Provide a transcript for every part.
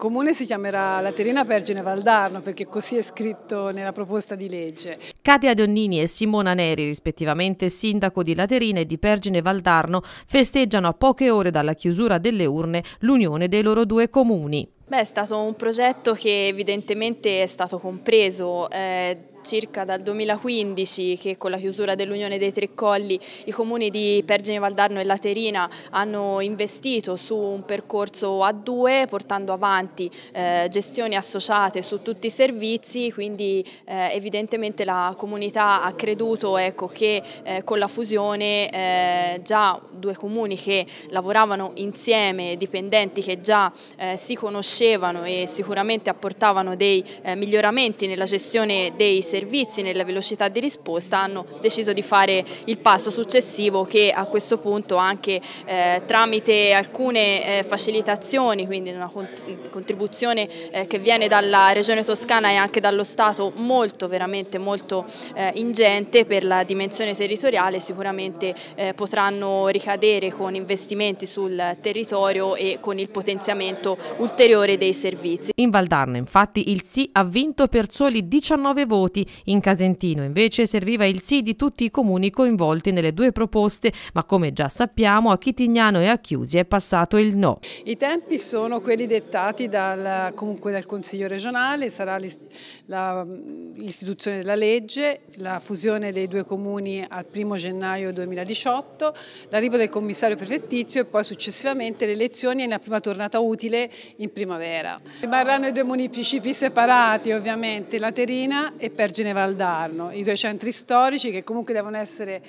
comune si chiamerà Laterina Pergine Valdarno perché così è scritto nella proposta di legge. Katia Donnini e Simona Neri, rispettivamente sindaco di Laterina e di Pergine Valdarno, festeggiano a poche ore dalla chiusura delle urne l'unione dei loro due comuni. Beh, è stato un progetto che evidentemente è stato compreso eh, circa dal 2015 che con la chiusura dell'Unione dei Tre Colli i comuni di Pergine Valdarno e Laterina hanno investito su un percorso a due portando avanti eh, gestioni associate su tutti i servizi quindi eh, evidentemente la comunità ha creduto ecco, che eh, con la fusione eh, già due comuni che lavoravano insieme dipendenti che già eh, si conoscevano e sicuramente apportavano dei eh, miglioramenti nella gestione dei servizi servizi, nella velocità di risposta hanno deciso di fare il passo successivo che a questo punto anche eh, tramite alcune eh, facilitazioni, quindi una contribuzione eh, che viene dalla Regione Toscana e anche dallo Stato molto veramente molto eh, ingente per la dimensione territoriale sicuramente eh, potranno ricadere con investimenti sul territorio e con il potenziamento ulteriore dei servizi. In Valdarno infatti il sì ha vinto per soli 19 voti voti. In Casentino invece serviva il sì di tutti i comuni coinvolti nelle due proposte, ma come già sappiamo a Chitignano e a Chiusi è passato il no. I tempi sono quelli dettati dal, comunque dal Consiglio regionale, sarà l'istituzione della legge, la fusione dei due comuni al 1 gennaio 2018, l'arrivo del commissario prefettizio e poi successivamente le elezioni e la prima tornata utile in primavera. Rimarranno i due municipi separati ovviamente, Laterina e Pergine. Vergine Valdarno, i due centri storici che comunque devono essere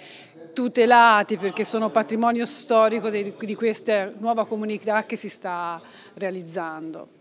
tutelati perché sono patrimonio storico di questa nuova comunità che si sta realizzando.